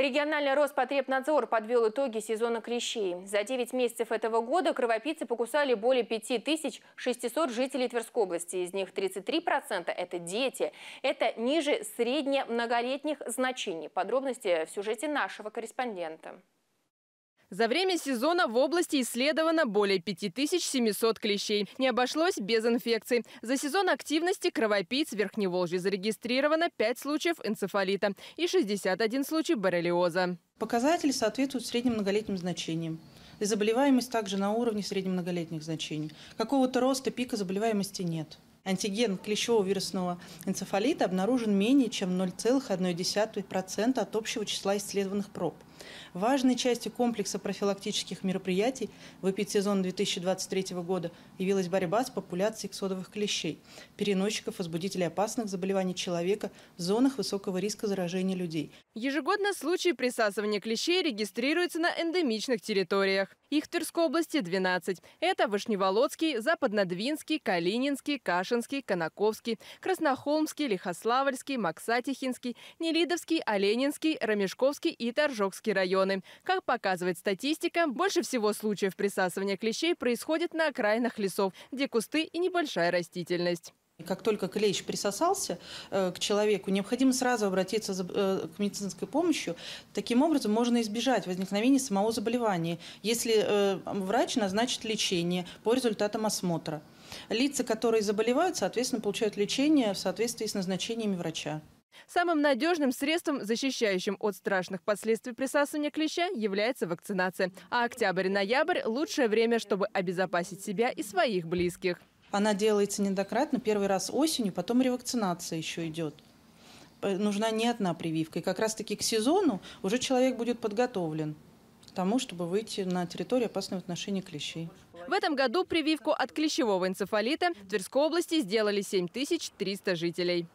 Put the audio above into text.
Региональный Роспотребнадзор подвел итоги сезона клещей. За 9 месяцев этого года кровопийцы покусали более 5600 жителей Тверской области. Из них 33% – это дети. Это ниже среднемноголетних значений. Подробности в сюжете нашего корреспондента. За время сезона в области исследовано более 5700 клещей. Не обошлось без инфекций. За сезон активности кровопийц в Верхневолжье зарегистрировано 5 случаев энцефалита и 61 случай боррелиоза. Показатели соответствуют средним многолетним значениям. И заболеваемость также на уровне среднемноголетних значений. Какого-то роста пика заболеваемости нет антиген клещевого вирусного энцефалита обнаружен менее чем 0,1% от общего числа исследованных проб. Важной частью комплекса профилактических мероприятий в эпидсезон 2023 года явилась борьба с популяцией ксодовых клещей, переносчиков возбудителей опасных заболеваний человека в зонах высокого риска заражения людей. Ежегодно случаи присасывания клещей регистрируются на эндемичных территориях. Их в Тверской области 12. Это Вышневолодский, Западнодвинский, Калининский, Кашин Пушкинский, Конаковский, Краснохолмский, Лихославльский, Максатихинский, Нелидовский, Оленинский, Ромешковский и Торжокский районы. Как показывает статистика, больше всего случаев присасывания клещей происходит на окраинах лесов, где кусты и небольшая растительность как только клещ присосался э, к человеку, необходимо сразу обратиться э, к медицинской помощи. Таким образом можно избежать возникновения самого заболевания, если э, врач назначит лечение по результатам осмотра. Лица, которые заболевают, соответственно, получают лечение в соответствии с назначениями врача. Самым надежным средством, защищающим от страшных последствий присасывания клеща, является вакцинация. А октябрь и ноябрь – лучшее время, чтобы обезопасить себя и своих близких. Она делается неоднократно, первый раз осенью, потом ревакцинация еще идет. Э, нужна не одна прививка. И как раз-таки к сезону уже человек будет подготовлен к тому, чтобы выйти на территорию опасного отношения клещей. В этом году прививку от клещевого энцефалита в Тверской области сделали 7300 жителей.